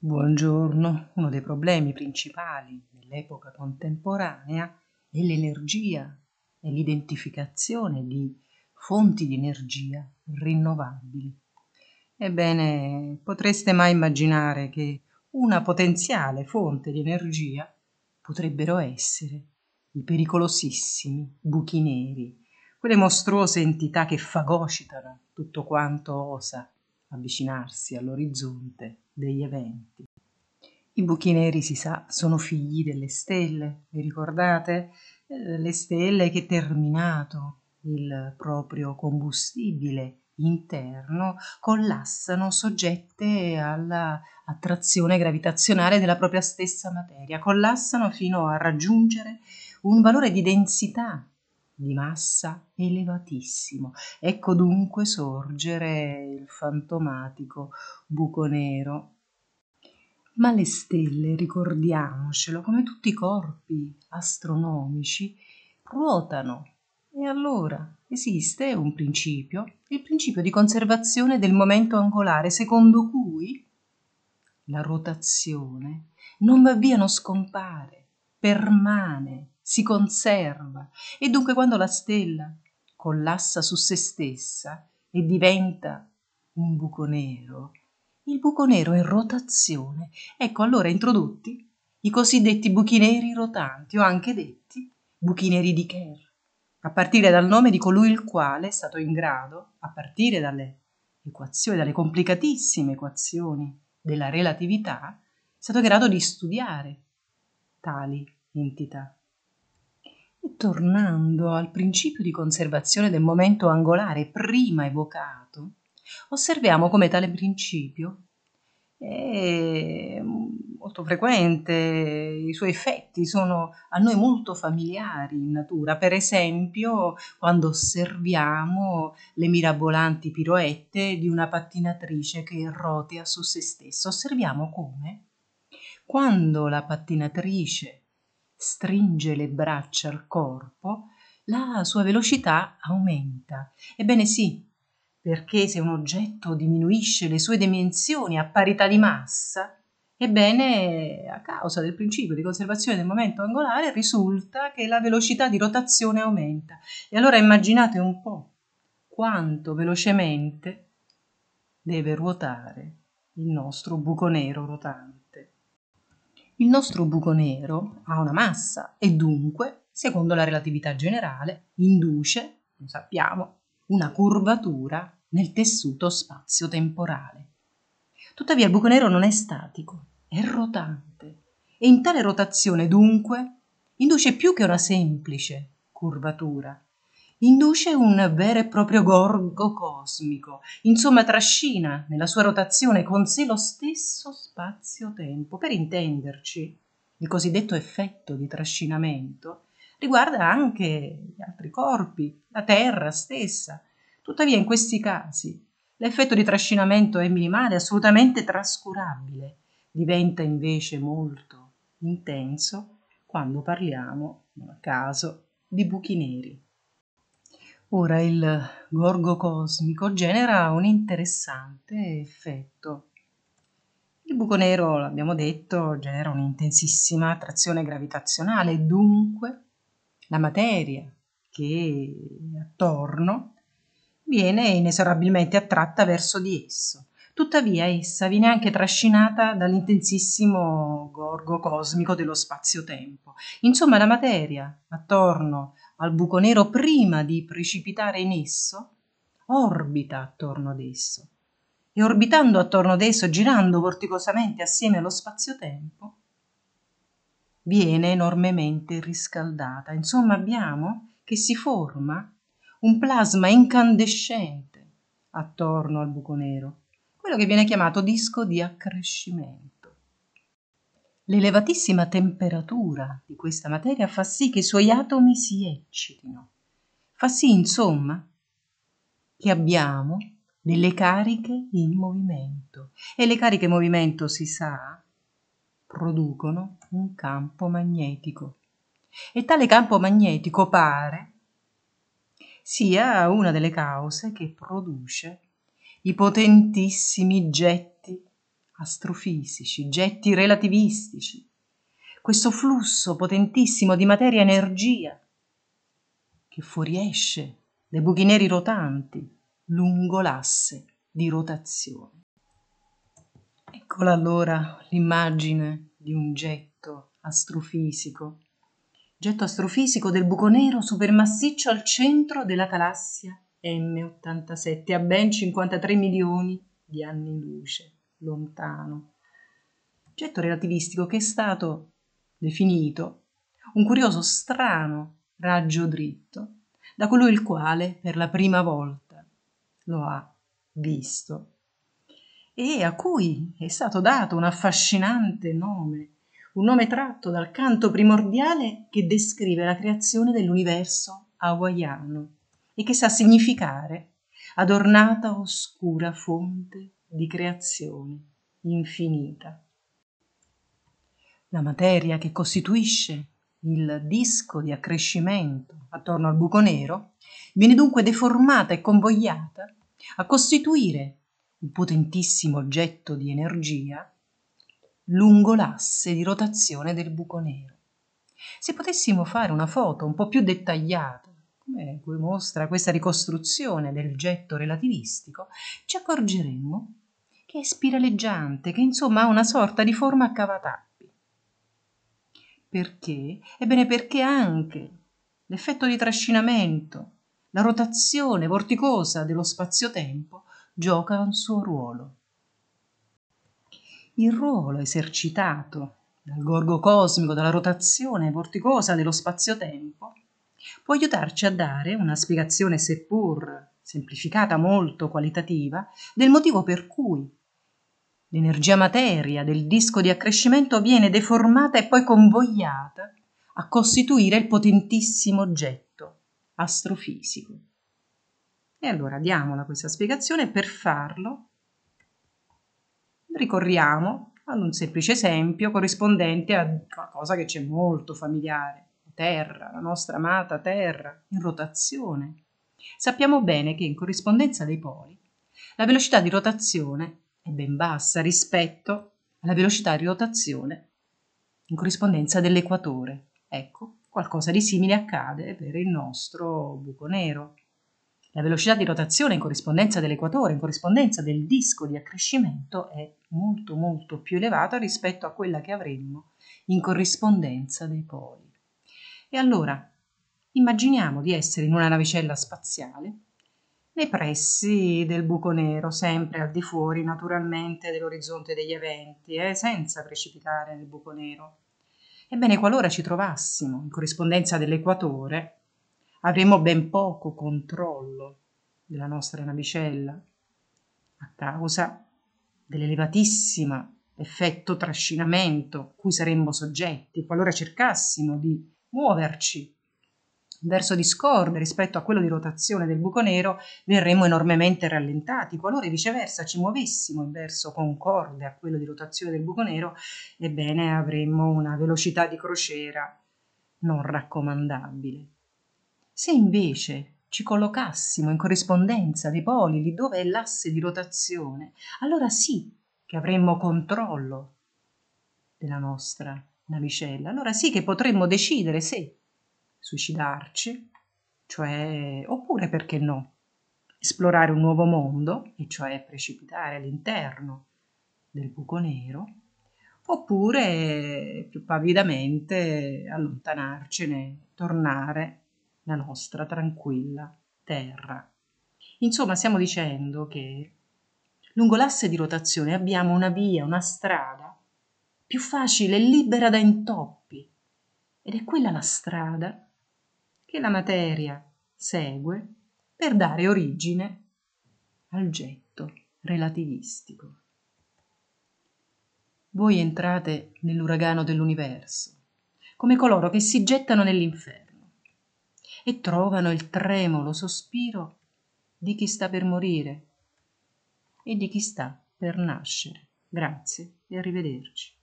Buongiorno, uno dei problemi principali dell'epoca contemporanea è l'energia e l'identificazione di fonti di energia rinnovabili. Ebbene, potreste mai immaginare che una potenziale fonte di energia potrebbero essere i pericolosissimi buchi neri, quelle mostruose entità che fagocitano tutto quanto osa avvicinarsi all'orizzonte degli eventi. I buchi neri, si sa, sono figli delle stelle, vi ricordate? Eh, le stelle che terminato il proprio combustibile interno collassano soggette all'attrazione gravitazionale della propria stessa materia, collassano fino a raggiungere un valore di densità di massa elevatissimo. Ecco dunque sorgere il fantomatico buco nero. Ma le stelle, ricordiamocelo, come tutti i corpi astronomici, ruotano e allora esiste un principio, il principio di conservazione del momento angolare, secondo cui la rotazione non va via, non scompare, permane si conserva e dunque quando la stella collassa su se stessa e diventa un buco nero, il buco nero è rotazione. Ecco allora introdotti i cosiddetti buchi neri rotanti o anche detti buchi neri di Kerr, a partire dal nome di colui il quale è stato in grado, a partire dalle equazioni, dalle complicatissime equazioni della relatività, è stato in grado di studiare tali entità tornando al principio di conservazione del momento angolare prima evocato, osserviamo come tale principio è mm, molto frequente, i suoi effetti sono a noi molto familiari in natura, per esempio quando osserviamo le mirabolanti piroette di una pattinatrice che rotea su se stessa, osserviamo come quando la pattinatrice stringe le braccia al corpo, la sua velocità aumenta. Ebbene sì, perché se un oggetto diminuisce le sue dimensioni a parità di massa, Ebbene, a causa del principio di conservazione del momento angolare risulta che la velocità di rotazione aumenta. E allora immaginate un po' quanto velocemente deve ruotare il nostro buco nero rotante il nostro buco nero ha una massa e dunque, secondo la relatività generale, induce, lo sappiamo, una curvatura nel tessuto spazio-temporale. Tuttavia il buco nero non è statico, è rotante e in tale rotazione dunque induce più che una semplice curvatura, induce un vero e proprio gorgo cosmico, insomma trascina nella sua rotazione con sé lo stesso spazio-tempo. Per intenderci, il cosiddetto effetto di trascinamento riguarda anche gli altri corpi, la Terra stessa. Tuttavia in questi casi l'effetto di trascinamento è minimale, assolutamente trascurabile, diventa invece molto intenso quando parliamo, non a caso, di buchi neri. Ora il gorgo cosmico genera un interessante effetto. Il buco nero, l'abbiamo detto, genera un'intensissima attrazione gravitazionale, dunque la materia che è attorno viene inesorabilmente attratta verso di esso. Tuttavia essa viene anche trascinata dall'intensissimo gorgo cosmico dello spazio-tempo. Insomma, la materia attorno al buco nero prima di precipitare in esso, orbita attorno ad esso e orbitando attorno ad esso, girando vorticosamente assieme allo spazio-tempo, viene enormemente riscaldata. Insomma, abbiamo che si forma un plasma incandescente attorno al buco nero, quello che viene chiamato disco di accrescimento. L'elevatissima temperatura di questa materia fa sì che i suoi atomi si eccitino. Fa sì, insomma, che abbiamo delle cariche in movimento e le cariche in movimento, si sa, producono un campo magnetico. E tale campo magnetico pare sia una delle cause che produce i potentissimi getti astrofisici, getti relativistici, questo flusso potentissimo di materia-energia e che fuoriesce dai buchi neri rotanti lungo l'asse di rotazione. Eccola allora l'immagine di un getto astrofisico, getto astrofisico del buco nero supermassiccio al centro della galassia M87 a ben 53 milioni di anni luce lontano. Oggetto relativistico che è stato definito un curioso strano raggio dritto da colui il quale per la prima volta lo ha visto e a cui è stato dato un affascinante nome, un nome tratto dal canto primordiale che descrive la creazione dell'universo hawaiano e che sa significare adornata oscura fonte di creazione infinita. La materia che costituisce il disco di accrescimento attorno al buco nero viene dunque deformata e convogliata a costituire un potentissimo oggetto di energia lungo l'asse di rotazione del buco nero. Se potessimo fare una foto un po' più dettagliata come mostra questa ricostruzione del getto relativistico, ci accorgeremmo che è spiraleggiante, che insomma ha una sorta di forma a cavatappi. Perché? Ebbene perché anche l'effetto di trascinamento, la rotazione vorticosa dello spazio-tempo gioca un suo ruolo. Il ruolo esercitato dal gorgo cosmico, dalla rotazione vorticosa dello spazio-tempo, può aiutarci a dare una spiegazione seppur semplificata molto qualitativa del motivo per cui l'energia materia del disco di accrescimento viene deformata e poi convogliata a costituire il potentissimo oggetto astrofisico. E allora diamola questa spiegazione per farlo ricorriamo ad un semplice esempio corrispondente a qualcosa che ci è molto familiare. Terra, la nostra amata Terra, in rotazione. Sappiamo bene che in corrispondenza dei poli la velocità di rotazione è ben bassa rispetto alla velocità di rotazione in corrispondenza dell'equatore. Ecco, qualcosa di simile accade per il nostro buco nero. La velocità di rotazione in corrispondenza dell'equatore, in corrispondenza del disco di accrescimento, è molto molto più elevata rispetto a quella che avremmo in corrispondenza dei poli. E allora immaginiamo di essere in una navicella spaziale nei pressi del buco nero, sempre al di fuori naturalmente dell'orizzonte degli eventi, eh, senza precipitare nel buco nero. Ebbene, qualora ci trovassimo in corrispondenza dell'equatore, avremmo ben poco controllo della nostra navicella a causa dell'elevatissimo effetto trascinamento cui saremmo soggetti qualora cercassimo di muoverci verso discorde rispetto a quello di rotazione del buco nero, verremmo enormemente rallentati. Qualora viceversa ci muovessimo in verso concorde a quello di rotazione del buco nero, ebbene avremmo una velocità di crociera non raccomandabile. Se invece ci collocassimo in corrispondenza dei poli lì dove è l'asse di rotazione, allora sì che avremmo controllo della nostra navicella, allora sì che potremmo decidere se suicidarci, cioè, oppure perché no, esplorare un nuovo mondo, e cioè precipitare all'interno del buco nero, oppure più pavidamente allontanarcene, tornare nella nostra tranquilla terra. Insomma, stiamo dicendo che lungo l'asse di rotazione abbiamo una via, una strada più facile e libera da intoppi ed è quella la strada che la materia segue per dare origine al getto relativistico. Voi entrate nell'uragano dell'universo, come coloro che si gettano nell'inferno e trovano il tremolo sospiro di chi sta per morire e di chi sta per nascere. Grazie e arrivederci.